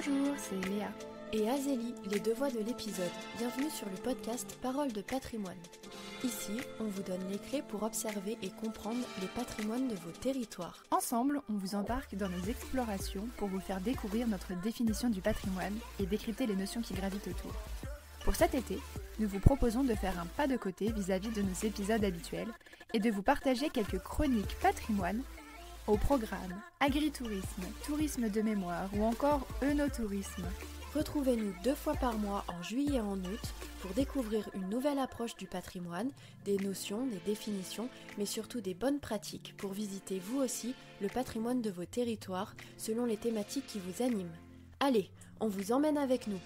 Bonjour, c'est Léa. Et Azélie, les deux voix de l'épisode. Bienvenue sur le podcast Paroles de patrimoine. Ici, on vous donne les clés pour observer et comprendre le patrimoine de vos territoires. Ensemble, on vous embarque dans nos explorations pour vous faire découvrir notre définition du patrimoine et décrypter les notions qui gravitent autour. Pour cet été, nous vous proposons de faire un pas de côté vis-à-vis -vis de nos épisodes habituels et de vous partager quelques chroniques patrimoine au programme agritourisme, tourisme de mémoire ou encore œnotourisme. Retrouvez-nous deux fois par mois en juillet et en août pour découvrir une nouvelle approche du patrimoine, des notions, des définitions, mais surtout des bonnes pratiques pour visiter vous aussi le patrimoine de vos territoires selon les thématiques qui vous animent. Allez, on vous emmène avec nous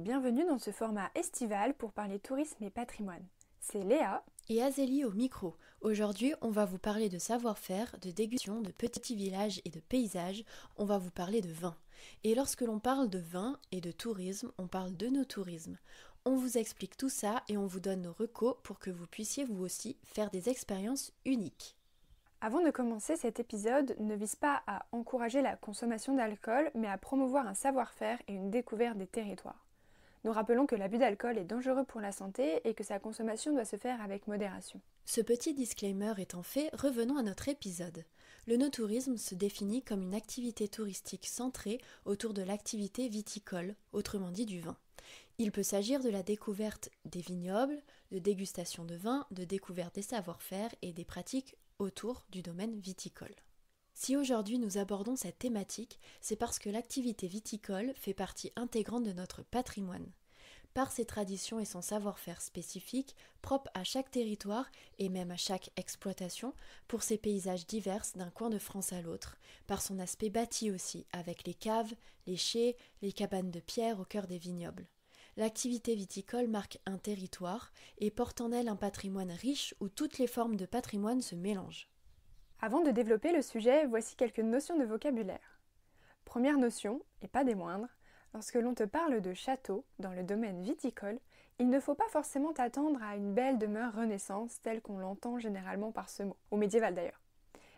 bienvenue dans ce format estival pour parler tourisme et patrimoine. C'est Léa et Azélie au micro. Aujourd'hui, on va vous parler de savoir-faire, de dégustation, de petits villages et de paysages. On va vous parler de vin. Et lorsque l'on parle de vin et de tourisme, on parle de nos tourismes. On vous explique tout ça et on vous donne nos recos pour que vous puissiez vous aussi faire des expériences uniques. Avant de commencer, cet épisode ne vise pas à encourager la consommation d'alcool, mais à promouvoir un savoir-faire et une découverte des territoires. Nous rappelons que l'abus d'alcool est dangereux pour la santé et que sa consommation doit se faire avec modération. Ce petit disclaimer étant fait, revenons à notre épisode. Le no se définit comme une activité touristique centrée autour de l'activité viticole, autrement dit du vin. Il peut s'agir de la découverte des vignobles, de dégustation de vin, de découverte des savoir-faire et des pratiques autour du domaine viticole. Si aujourd'hui nous abordons cette thématique, c'est parce que l'activité viticole fait partie intégrante de notre patrimoine. Par ses traditions et son savoir-faire spécifique, propre à chaque territoire et même à chaque exploitation, pour ses paysages divers d'un coin de France à l'autre, par son aspect bâti aussi, avec les caves, les chais, les cabanes de pierre au cœur des vignobles. L'activité viticole marque un territoire et porte en elle un patrimoine riche où toutes les formes de patrimoine se mélangent. Avant de développer le sujet, voici quelques notions de vocabulaire. Première notion, et pas des moindres, lorsque l'on te parle de château dans le domaine viticole, il ne faut pas forcément t'attendre à une belle demeure renaissance telle qu'on l'entend généralement par ce mot, au médiéval d'ailleurs.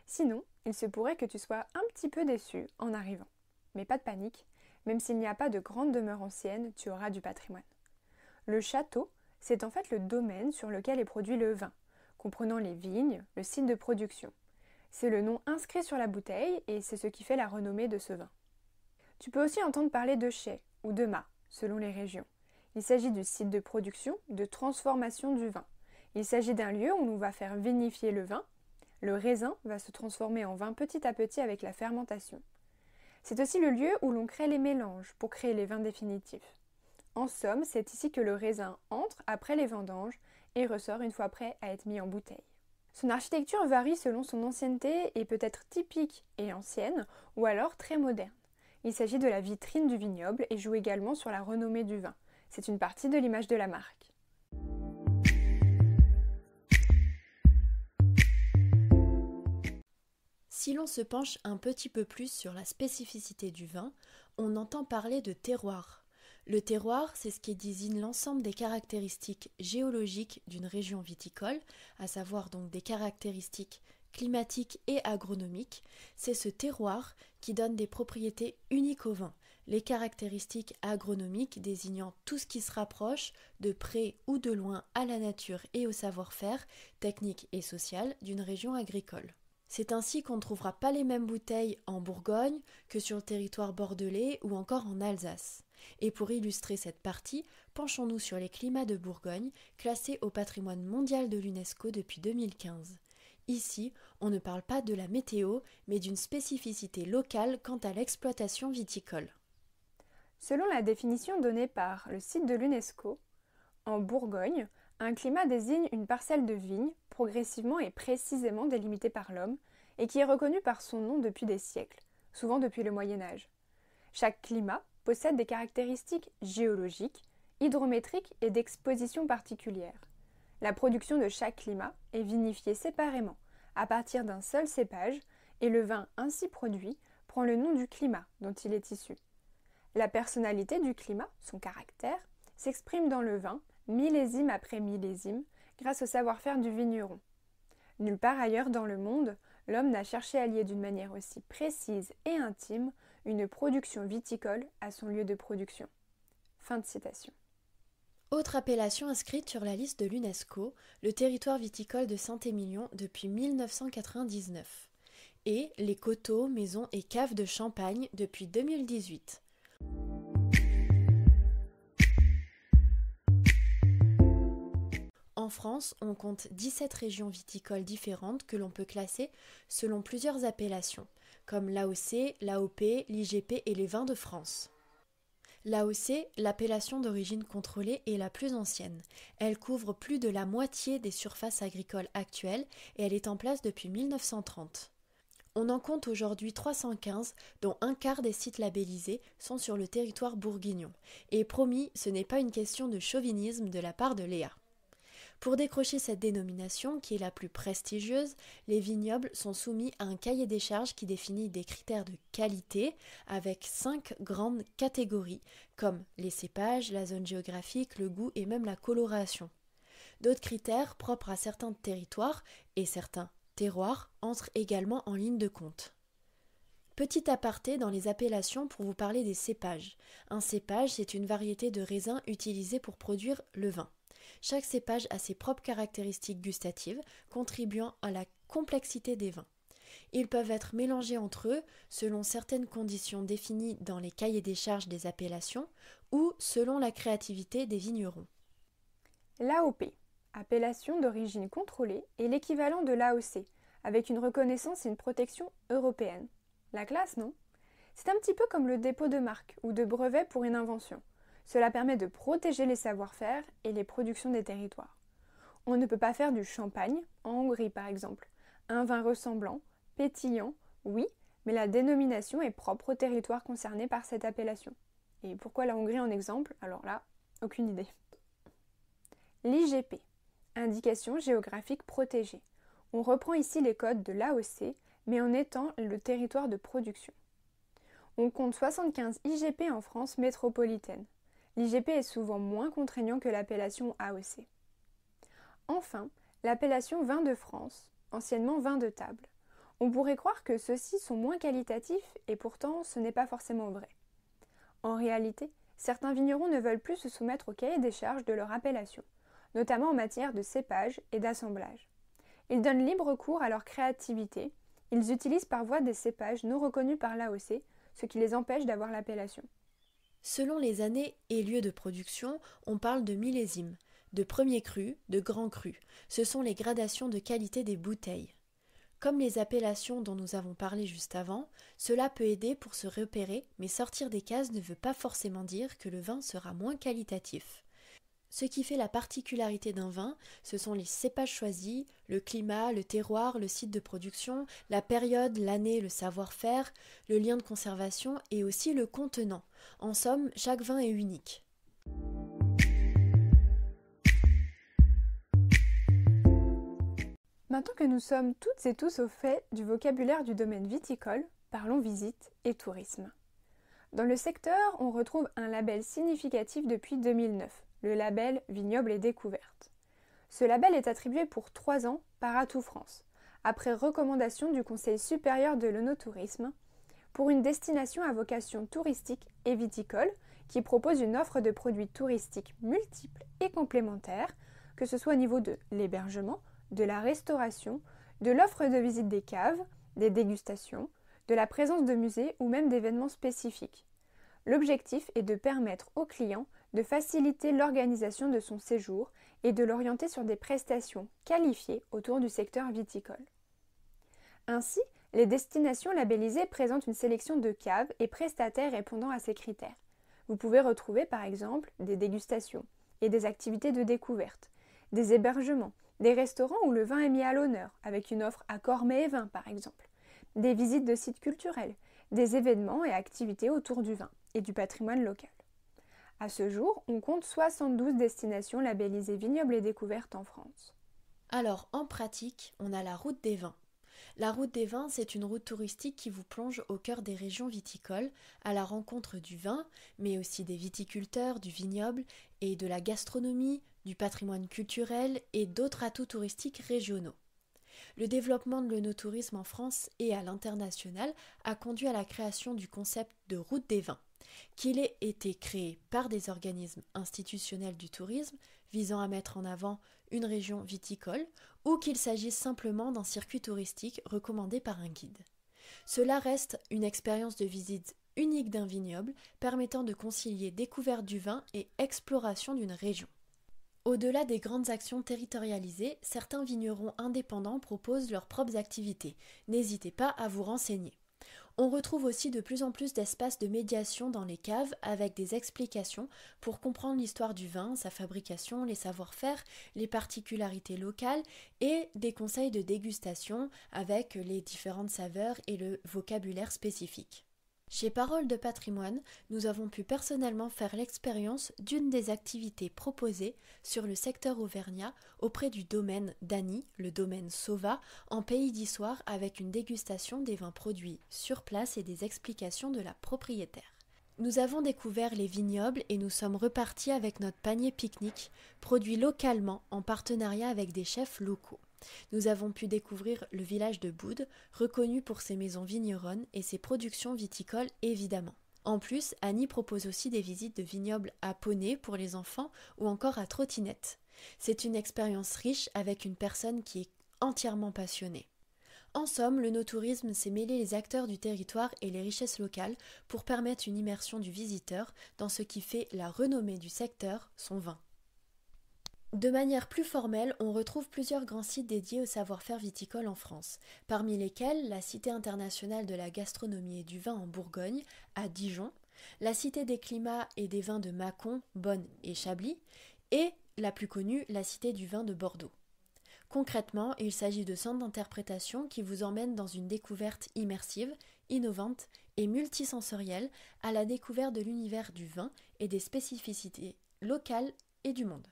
Sinon, il se pourrait que tu sois un petit peu déçu en arrivant. Mais pas de panique, même s'il n'y a pas de grande demeure ancienne, tu auras du patrimoine. Le château, c'est en fait le domaine sur lequel est produit le vin, comprenant les vignes, le site de production. C'est le nom inscrit sur la bouteille et c'est ce qui fait la renommée de ce vin. Tu peux aussi entendre parler de chais ou de mât, selon les régions. Il s'agit du site de production, de transformation du vin. Il s'agit d'un lieu où on va faire vinifier le vin. Le raisin va se transformer en vin petit à petit avec la fermentation. C'est aussi le lieu où l'on crée les mélanges pour créer les vins définitifs. En somme, c'est ici que le raisin entre après les vendanges et ressort une fois prêt à être mis en bouteille. Son architecture varie selon son ancienneté et peut être typique et ancienne ou alors très moderne. Il s'agit de la vitrine du vignoble et joue également sur la renommée du vin. C'est une partie de l'image de la marque. Si l'on se penche un petit peu plus sur la spécificité du vin, on entend parler de terroir, le terroir, c'est ce qui désigne l'ensemble des caractéristiques géologiques d'une région viticole, à savoir donc des caractéristiques climatiques et agronomiques. C'est ce terroir qui donne des propriétés uniques au vin, les caractéristiques agronomiques désignant tout ce qui se rapproche, de près ou de loin, à la nature et au savoir-faire, technique et social, d'une région agricole. C'est ainsi qu'on ne trouvera pas les mêmes bouteilles en Bourgogne que sur le territoire bordelais ou encore en Alsace. Et pour illustrer cette partie, penchons-nous sur les climats de Bourgogne, classés au patrimoine mondial de l'UNESCO depuis 2015. Ici, on ne parle pas de la météo, mais d'une spécificité locale quant à l'exploitation viticole. Selon la définition donnée par le site de l'UNESCO, en Bourgogne, un climat désigne une parcelle de vigne progressivement et précisément délimitée par l'homme et qui est reconnue par son nom depuis des siècles, souvent depuis le Moyen Âge. Chaque climat possède des caractéristiques géologiques, hydrométriques et d'exposition particulière. La production de chaque climat est vinifiée séparément, à partir d'un seul cépage, et le vin ainsi produit prend le nom du climat dont il est issu. La personnalité du climat, son caractère, s'exprime dans le vin, millésime après millésime, grâce au savoir-faire du vigneron. Nulle part ailleurs dans le monde, l'homme n'a cherché à lier d'une manière aussi précise et intime une production viticole à son lieu de production. Fin de citation. Autre appellation inscrite sur la liste de l'UNESCO, le territoire viticole de Saint-Émilion depuis 1999. Et les coteaux, maisons et caves de champagne depuis 2018. En France, on compte 17 régions viticoles différentes que l'on peut classer selon plusieurs appellations – comme l'AOC, l'AOP, l'IGP et les vins de France. L'AOC, l'appellation d'origine contrôlée, est la plus ancienne. Elle couvre plus de la moitié des surfaces agricoles actuelles et elle est en place depuis 1930. On en compte aujourd'hui 315, dont un quart des sites labellisés sont sur le territoire bourguignon. Et promis, ce n'est pas une question de chauvinisme de la part de Léa. Pour décrocher cette dénomination, qui est la plus prestigieuse, les vignobles sont soumis à un cahier des charges qui définit des critères de qualité avec cinq grandes catégories, comme les cépages, la zone géographique, le goût et même la coloration. D'autres critères propres à certains territoires et certains terroirs entrent également en ligne de compte. Petit aparté dans les appellations pour vous parler des cépages. Un cépage, c'est une variété de raisin utilisée pour produire le vin. Chaque cépage a ses propres caractéristiques gustatives, contribuant à la complexité des vins. Ils peuvent être mélangés entre eux selon certaines conditions définies dans les cahiers des charges des appellations ou selon la créativité des vignerons. L'AOP, appellation d'origine contrôlée, est l'équivalent de l'AOC, avec une reconnaissance et une protection européenne. La classe, non C'est un petit peu comme le dépôt de marque ou de brevet pour une invention. Cela permet de protéger les savoir-faire et les productions des territoires. On ne peut pas faire du champagne, en Hongrie par exemple. Un vin ressemblant, pétillant, oui, mais la dénomination est propre au territoire concerné par cette appellation. Et pourquoi la Hongrie en exemple Alors là, aucune idée. L'IGP, Indication géographique protégée. On reprend ici les codes de l'AOC, mais en étant le territoire de production. On compte 75 IGP en France métropolitaine l'IGP est souvent moins contraignant que l'appellation AOC. Enfin, l'appellation vin de France, anciennement vin de table. On pourrait croire que ceux-ci sont moins qualitatifs et pourtant ce n'est pas forcément vrai. En réalité, certains vignerons ne veulent plus se soumettre au cahier des charges de leur appellation, notamment en matière de cépage et d'assemblage. Ils donnent libre cours à leur créativité, ils utilisent par voie des cépages non reconnus par l'AOC, ce qui les empêche d'avoir l'appellation. Selon les années et lieux de production, on parle de millésimes, de premiers cru, de grands crus. Ce sont les gradations de qualité des bouteilles. Comme les appellations dont nous avons parlé juste avant, cela peut aider pour se repérer, mais sortir des cases ne veut pas forcément dire que le vin sera moins qualitatif. Ce qui fait la particularité d'un vin, ce sont les cépages choisis, le climat, le terroir, le site de production, la période, l'année, le savoir-faire, le lien de conservation et aussi le contenant. En somme, chaque vin est unique. Maintenant que nous sommes toutes et tous au fait du vocabulaire du domaine viticole, parlons visite et tourisme. Dans le secteur, on retrouve un label significatif depuis 2009, le label Vignoble et Découverte. Ce label est attribué pour trois ans par Atout France, après recommandation du Conseil supérieur de l'onotourisme, pour une destination à vocation touristique et viticole qui propose une offre de produits touristiques multiples et complémentaires, que ce soit au niveau de l'hébergement, de la restauration, de l'offre de visite des caves, des dégustations, de la présence de musées ou même d'événements spécifiques. L'objectif est de permettre aux clients de faciliter l'organisation de son séjour et de l'orienter sur des prestations qualifiées autour du secteur viticole. Ainsi, les destinations labellisées présentent une sélection de caves et prestataires répondant à ces critères. Vous pouvez retrouver par exemple des dégustations et des activités de découverte, des hébergements, des restaurants où le vin est mis à l'honneur, avec une offre à cormet et vin par exemple, des visites de sites culturels, des événements et activités autour du vin et du patrimoine local. À ce jour, on compte 72 destinations labellisées vignobles et découvertes en France. Alors, en pratique, on a la route des vins. La route des vins, c'est une route touristique qui vous plonge au cœur des régions viticoles, à la rencontre du vin, mais aussi des viticulteurs, du vignoble et de la gastronomie, du patrimoine culturel et d'autres atouts touristiques régionaux. Le développement de l'œnotourisme en France et à l'international a conduit à la création du concept de route des vins qu'il ait été créé par des organismes institutionnels du tourisme visant à mettre en avant une région viticole ou qu'il s'agisse simplement d'un circuit touristique recommandé par un guide. Cela reste une expérience de visite unique d'un vignoble permettant de concilier découverte du vin et exploration d'une région. Au-delà des grandes actions territorialisées, certains vignerons indépendants proposent leurs propres activités. N'hésitez pas à vous renseigner. On retrouve aussi de plus en plus d'espaces de médiation dans les caves avec des explications pour comprendre l'histoire du vin, sa fabrication, les savoir-faire, les particularités locales et des conseils de dégustation avec les différentes saveurs et le vocabulaire spécifique. Chez Parole de patrimoine, nous avons pu personnellement faire l'expérience d'une des activités proposées sur le secteur auvergnat auprès du domaine d'Annie, le domaine Sova, en pays d'histoire avec une dégustation des vins produits sur place et des explications de la propriétaire. Nous avons découvert les vignobles et nous sommes repartis avec notre panier pique-nique, produit localement en partenariat avec des chefs locaux. Nous avons pu découvrir le village de Boud, reconnu pour ses maisons vigneronnes et ses productions viticoles évidemment. En plus, Annie propose aussi des visites de vignobles à poney pour les enfants ou encore à trottinette. C'est une expérience riche avec une personne qui est entièrement passionnée. En somme, le no-tourisme s'est mêlé les acteurs du territoire et les richesses locales pour permettre une immersion du visiteur dans ce qui fait la renommée du secteur, son vin. De manière plus formelle, on retrouve plusieurs grands sites dédiés au savoir-faire viticole en France, parmi lesquels la Cité internationale de la gastronomie et du vin en Bourgogne, à Dijon, la Cité des climats et des vins de Mâcon, Bonne et Chablis, et la plus connue, la Cité du vin de Bordeaux. Concrètement, il s'agit de centres d'interprétation qui vous emmènent dans une découverte immersive, innovante et multisensorielle à la découverte de l'univers du vin et des spécificités locales et du monde.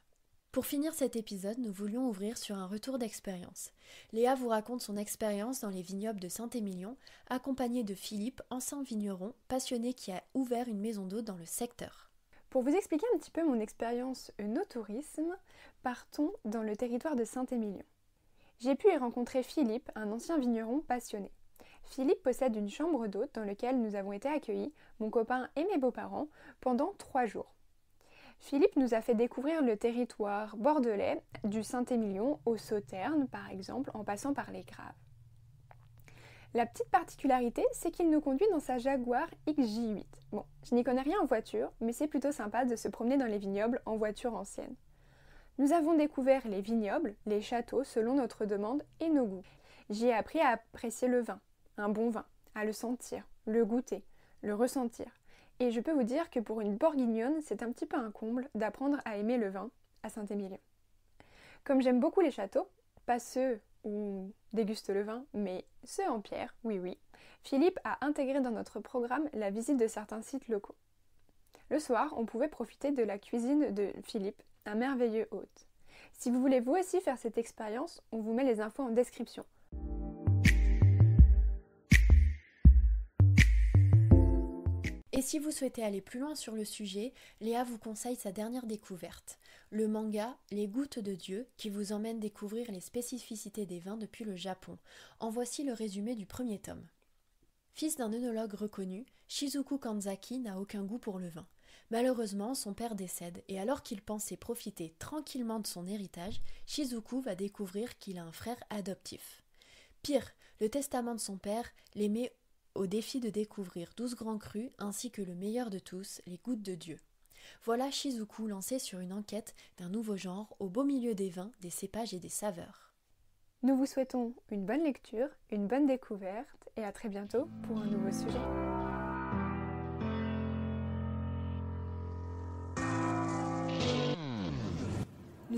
Pour finir cet épisode, nous voulions ouvrir sur un retour d'expérience. Léa vous raconte son expérience dans les vignobles de Saint-Émilion, accompagnée de Philippe, ancien vigneron passionné qui a ouvert une maison d'eau dans le secteur. Pour vous expliquer un petit peu mon expérience no-tourisme, partons dans le territoire de Saint-Émilion. J'ai pu y rencontrer Philippe, un ancien vigneron passionné. Philippe possède une chambre d'hôte dans laquelle nous avons été accueillis, mon copain et mes beaux-parents, pendant trois jours. Philippe nous a fait découvrir le territoire bordelais du Saint-Émilion au Sauternes par exemple en passant par les Graves. La petite particularité, c'est qu'il nous conduit dans sa Jaguar XJ8. Bon, je n'y connais rien en voiture, mais c'est plutôt sympa de se promener dans les vignobles en voiture ancienne. Nous avons découvert les vignobles, les châteaux selon notre demande et nos goûts. J'y ai appris à apprécier le vin, un bon vin, à le sentir, le goûter, le ressentir, et je peux vous dire que pour une bourguignonne, c'est un petit peu un comble d'apprendre à aimer le vin à Saint-Émilion. Comme j'aime beaucoup les châteaux, pas ceux où on déguste le vin, mais ceux en pierre, oui oui, Philippe a intégré dans notre programme la visite de certains sites locaux. Le soir, on pouvait profiter de la cuisine de Philippe, un merveilleux hôte. Si vous voulez vous aussi faire cette expérience, on vous met les infos en description. Et si vous souhaitez aller plus loin sur le sujet, Léa vous conseille sa dernière découverte, le manga Les Gouttes de Dieu, qui vous emmène découvrir les spécificités des vins depuis le Japon. En voici le résumé du premier tome. Fils d'un œnologue reconnu, Shizuku Kanzaki n'a aucun goût pour le vin. Malheureusement, son père décède, et alors qu'il pensait profiter tranquillement de son héritage, Shizuku va découvrir qu'il a un frère adoptif. Pire, le testament de son père les au défi de découvrir douze grands crus ainsi que le meilleur de tous, les gouttes de Dieu. Voilà Shizuku lancé sur une enquête d'un nouveau genre au beau milieu des vins, des cépages et des saveurs. Nous vous souhaitons une bonne lecture, une bonne découverte et à très bientôt pour un nouveau sujet.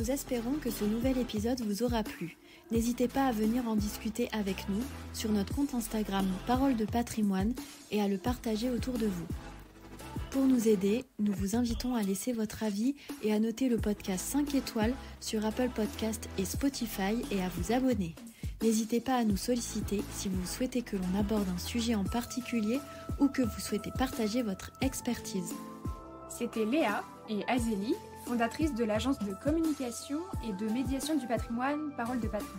Nous espérons que ce nouvel épisode vous aura plu. N'hésitez pas à venir en discuter avec nous sur notre compte Instagram Parole de patrimoine et à le partager autour de vous. Pour nous aider, nous vous invitons à laisser votre avis et à noter le podcast 5 étoiles sur Apple Podcast et Spotify et à vous abonner. N'hésitez pas à nous solliciter si vous souhaitez que l'on aborde un sujet en particulier ou que vous souhaitez partager votre expertise. C'était Léa et Azélie fondatrice de l'agence de communication et de médiation du patrimoine Parole de patrimoine.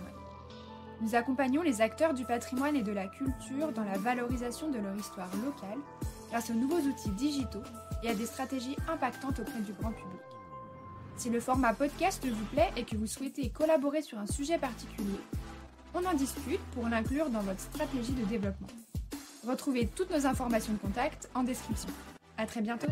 Nous accompagnons les acteurs du patrimoine et de la culture dans la valorisation de leur histoire locale grâce aux nouveaux outils digitaux et à des stratégies impactantes auprès du grand public. Si le format podcast vous plaît et que vous souhaitez collaborer sur un sujet particulier, on en discute pour l'inclure dans votre stratégie de développement. Retrouvez toutes nos informations de contact en description. À très bientôt!